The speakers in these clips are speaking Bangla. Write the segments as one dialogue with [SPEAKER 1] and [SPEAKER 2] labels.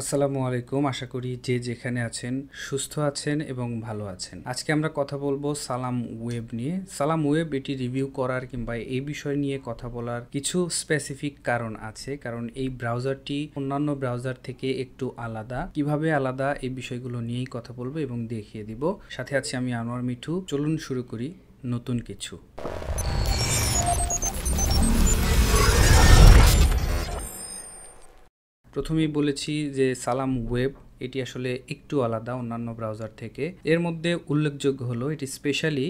[SPEAKER 1] আসসালামু আলাইকুম আশা করি যে যেখানে আছেন সুস্থ আছেন এবং ভালো আছেন আজকে আমরা কথা বলবো সালাম ওয়েব নিয়ে সালাম ওয়েব এটি রিভিউ করার কিংবা এই বিষয় নিয়ে কথা বলার কিছু স্পেসিফিক কারণ আছে কারণ এই ব্রাউজারটি অন্যান্য ব্রাউজার থেকে একটু আলাদা কিভাবে আলাদা এই বিষয়গুলো নিয়েই কথা বলবো এবং দেখিয়ে দিব সাথে আছি আমি আনোয়ার মিঠু চলুন শুরু করি নতুন কিছু প্রথমেই বলেছি যে সালাম ওয়েব এটি আসলে একটু আলাদা অন্যান্য ব্রাউজার থেকে এর মধ্যে উল্লেখযোগ্য হলো এটি স্পেশালি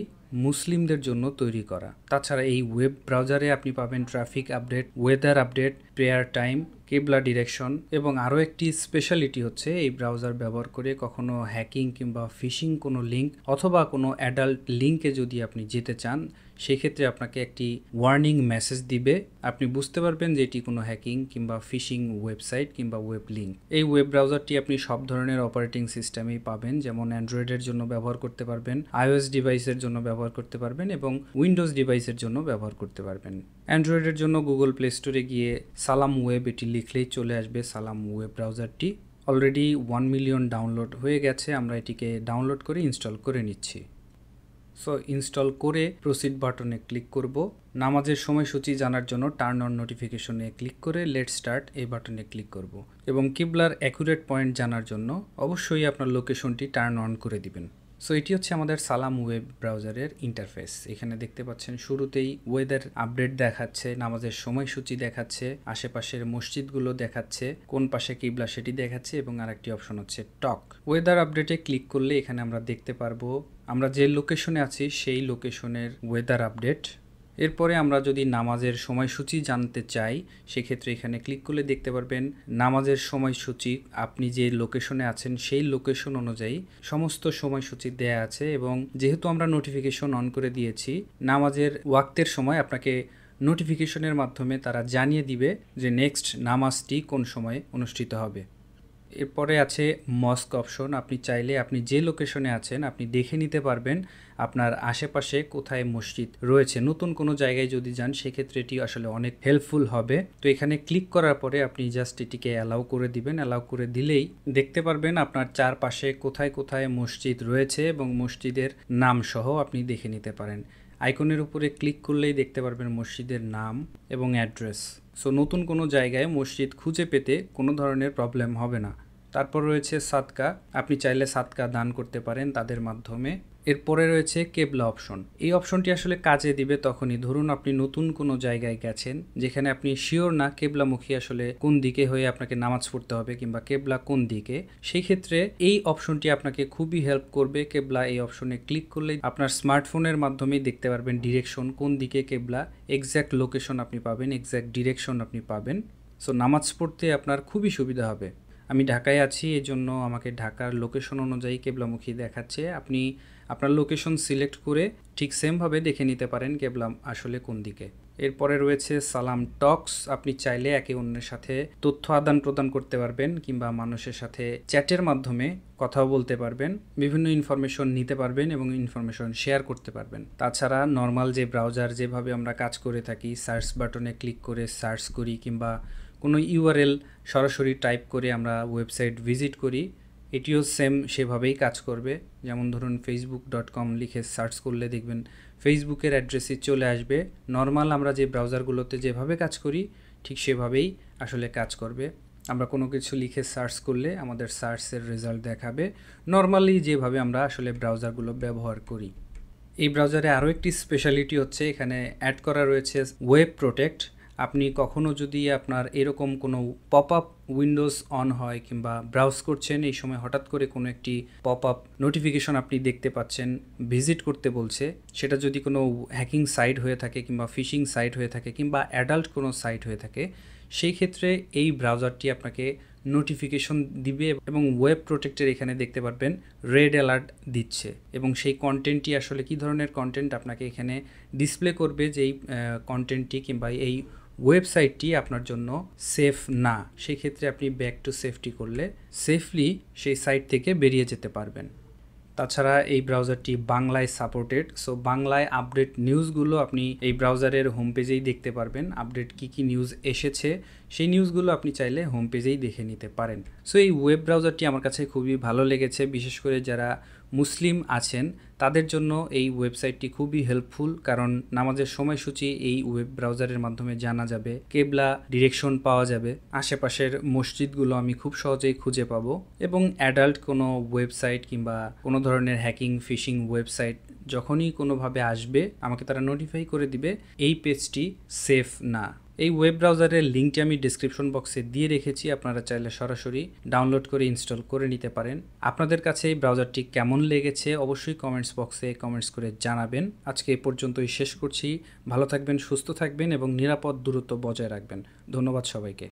[SPEAKER 1] মুসলিমদের জন্য তৈরি করা তাছাড়া এই ওয়েব ব্রাউজারে আপনি পাবেন traffic update weather update prayer time কেবলা ডিরেকশন এবং আরও একটি স্পেশালিটি হচ্ছে এই ব্রাউজার ব্যবহার করে কখনো হ্যাকিং কিংবা ফিশিং কোনো লিঙ্ক অথবা কোনো অ্যাডাল্ট লিঙ্কে যদি আপনি যেতে চান সেক্ষেত্রে আপনাকে একটি ওয়ার্নিং মেসেজ দিবে আপনি বুঝতে পারবেন যে এটি কোনো হ্যাকিং কিংবা ফিশিং ওয়েবসাইট কিংবা ওয়েব লিঙ্ক এই ওয়েব ব্রাউজারটি আপনি সব ধরনের অপারেটিং সিস্টেমেই পাবেন যেমন অ্যান্ড্রয়েডের জন্য ব্যবহার করতে পারবেন আইওএস ডিভাইসের জন্য ব্যবহার করতে পারবেন এবং উইন্ডোজ ডিভাইসের জন্য ব্যবহার করতে পারবেন অ্যান্ড্রয়েডের জন্য গুগল প্লে স্টোরে গিয়ে সালাম ওয়েব এটি লিখলেই চলে আসবে সালাম ওয়েব ব্রাউজারটি অলরেডি ওয়ান মিলিয়ন ডাউনলোড হয়ে গেছে আমরা এটিকে ডাউনলোড করে ইনস্টল করে নিচ্ছি সো ইনস্টল করে প্রসিড বাটনে ক্লিক করব নামাজের সময়সূচি জানার জন্য টার্ন অন নোটিফিকেশনে ক্লিক করে লেট স্টার্ট এই বাটনে ক্লিক করব এবং কিবলার অ্যাকুরেট পয়েন্ট জানার জন্য অবশ্যই আপনার লোকেশনটি টার্ন অন করে দিবেন সো এটি হচ্ছে আমাদের সালাম ওয়েব ব্রাউজারের ইন্টারফেস এখানে দেখতে পাচ্ছেন শুরুতেই ওয়েদার আপডেট দেখাচ্ছে নামাজের সময়সূচি দেখাচ্ছে আশেপাশের মসজিদগুলো দেখাচ্ছে কোন পাশে কিবলা সেটি দেখাচ্ছে এবং আরেকটি অপশন হচ্ছে টক ওয়েদার আপডেটে ক্লিক করলে এখানে আমরা দেখতে পারবো আমরা যে লোকেশনে আছি সেই লোকেশনের ওয়েদার আপডেট এরপরে আমরা যদি নামাজের সময়সূচি জানতে চাই সেক্ষেত্রে এখানে ক্লিক করলে দেখতে পারবেন নামাজের সময়সূচি আপনি যে লোকেশনে আছেন সেই লোকেশন অনুযায়ী সমস্ত সময়সূচি দেয়া আছে এবং যেহেতু আমরা নোটিফিকেশন অন করে দিয়েছি নামাজের ওয়াক্তের সময় আপনাকে নোটিফিকেশনের মাধ্যমে তারা জানিয়ে দিবে যে নেক্সট নামাজটি কোন সময়ে অনুষ্ঠিত হবে এরপরে আছে মস্ক অপশন আপনি চাইলে আপনি যে লোকেশনে আছেন আপনি দেখে নিতে পারবেন আপনার আশেপাশে কোথায় মসজিদ রয়েছে নতুন কোনো জায়গায় যদি যান সেক্ষেত্রে এটি আসলে অনেক হেল্পফুল হবে তো এখানে ক্লিক করার পরে আপনি জাস্ট এটিকে অ্যালাউ করে দিবেন অ্যালাউ করে দিলেই দেখতে পারবেন আপনার চারপাশে কোথায় কোথায় মসজিদ রয়েছে এবং মসজিদের নাম সহ আপনি দেখে নিতে পারেন আইকনের উপরে ক্লিক করলেই দেখতে পারবেন মসজিদের নাম এবং অ্যাড্রেস সো নতুন কোনো জায়গায় মসজিদ খুঁজে পেতে কোনো ধরনের প্রবলেম হবে না তারপর রয়েছে সাতকা আপনি চাইলে সাতকা দান করতে পারেন তাদের মাধ্যমে এরপরে রয়েছে কেবলা অপশন এই অপশনটি আসলে কাজে দিবে তখনই ধরুন আপনি নতুন কোনো জায়গায় গেছেন যেখানে আপনি শিওর না কেবলামুখী আসলে কোন দিকে হয়ে আপনাকে নামাজ পড়তে হবে কিংবা কেবলা কোন দিকে সেই ক্ষেত্রে এই অপশনটি আপনাকে খুবই হেল্প করবে কেবলা এই অপশনে ক্লিক করলে আপনার স্মার্টফোনের মাধ্যমেই দেখতে পারবেন ডিরেকশন কোন দিকে কেবলা এক্স্যাক্ট লোকেশন আপনি পাবেন এক্স্যাক্ট ডিরেকশন আপনি পাবেন সো নামাজ পড়তে আপনার খুবই সুবিধা হবে আমি ঢাকায় আছি এজন্য আমাকে ঢাকার লোকেশন অনুযায়ী কেবলামুখী দেখাচ্ছে আপনি আপনার লোকেশন সিলেক্ট করে ঠিক সেমভাবে দেখে নিতে পারেন কেবলাম আসলে কোন দিকে এরপরে রয়েছে সালাম টক্স আপনি চাইলে একে অন্যের সাথে তথ্য আদান প্রদান করতে পারবেন কিংবা মানুষের সাথে চ্যাটের মাধ্যমে কথাও বলতে পারবেন বিভিন্ন ইনফরমেশন নিতে পারবেন এবং ইনফরমেশন শেয়ার করতে পারবেন তাছাড়া নর্মাল যে ব্রাউজার যেভাবে আমরা কাজ করে থাকি সার্চ বাটনে ক্লিক করে সার্চ করি কিংবা কোনো ইউআরএল সরাসরি টাইপ করে আমরা ওয়েবসাইট ভিজিট করি এটিও সেম সেভাবেই কাজ করবে যেমন ধরুন ফেসবুক ডট কম লিখে সার্চ করলে দেখবেন ফেসবুকের অ্যাড্রেসে চলে আসবে নর্মাল আমরা যে ব্রাউজারগুলোতে যেভাবে কাজ করি ঠিক সেভাবেই আসলে কাজ করবে আমরা কোনো কিছু লিখে সার্চ করলে আমাদের সার্চের রেজাল্ট দেখাবে নর্মালি যেভাবে আমরা আসলে ব্রাউজারগুলো ব্যবহার করি এই ব্রাউজারে আরও একটি স্পেশালিটি হচ্ছে এখানে অ্যাড করা রয়েছে ওয়েব প্রোটেক্ট আপনি কখনও যদি আপনার এরকম কোনো পপ আপ উইন্ডোজ অন হয় কিংবা ব্রাউজ করছেন এই সময় হঠাৎ করে কোনো একটি পপ আপ নোটিফিকেশন আপনি দেখতে পাচ্ছেন ভিজিট করতে বলছে সেটা যদি কোনো হ্যাকিং সাইট হয়ে থাকে কিংবা ফিশিং সাইট হয়ে থাকে কিংবা অ্যাডাল্ট কোনো সাইট হয়ে থাকে সেই ক্ষেত্রে এই ব্রাউজারটি আপনাকে নোটিফিকেশন দিবে এবং ওয়েব প্রোটেক্টের এখানে দেখতে পারবেন রেড অ্যালার্ট দিচ্ছে এবং সেই কন্টেন্টটি আসলে কি ধরনের কন্টেন্ট আপনাকে এখানে ডিসপ্লে করবে যে এই কন্টেন্টটি কিংবা এই ওয়েবসাইটটি আপনার জন্য সেফ না সেক্ষেত্রে আপনি ব্যাক টু সেফটি করলে সেফলি সেই সাইট থেকে বেরিয়ে যেতে পারবেন তাছাড়া এই ব্রাউজারটি বাংলায় সাপোর্টেড সো বাংলায় আপডেট নিউজগুলো আপনি এই ব্রাউজারের হোম পেজেই দেখতে পারবেন আপডেট কি কি নিউজ এসেছে সেই নিউজগুলো আপনি চাইলে হোম পেজেই দেখে নিতে পারেন সো এই ওয়েব ব্রাউজারটি আমার কাছে খুবই ভালো লেগেছে বিশেষ করে যারা মুসলিম আছেন তাদের জন্য এই ওয়েবসাইটটি খুবই হেল্পফুল কারণ নামাজের সময়সূচি এই ওয়েব ব্রাউজারের মাধ্যমে জানা যাবে কেবলা ডিরেকশন পাওয়া যাবে আশেপাশের মসজিদগুলো আমি খুব সহজেই খুঁজে পাবো এবং অ্যাডাল্ট কোনো ওয়েবসাইট কিংবা কোনো ধরনের হ্যাকিং ফিশিং ওয়েবসাইট যখনই কোনোভাবে আসবে আমাকে তারা নোটিফাই করে দিবে এই পেজটি সেফ না এই ওয়েব ব্রাউজারের লিঙ্কটি আমি ডিসক্রিপশন বক্সে দিয়ে রেখেছি আপনারা চাইলে সরাসরি ডাউনলোড করে ইনস্টল করে নিতে পারেন আপনাদের কাছে এই ব্রাউজারটি কেমন লেগেছে অবশ্যই কমেন্টস বক্সে কমেন্টস করে জানাবেন আজকে এ পর্যন্তই শেষ করছি ভালো থাকবেন সুস্থ থাকবেন এবং নিরাপদ দূরত্ব বজায় রাখবেন ধন্যবাদ সবাইকে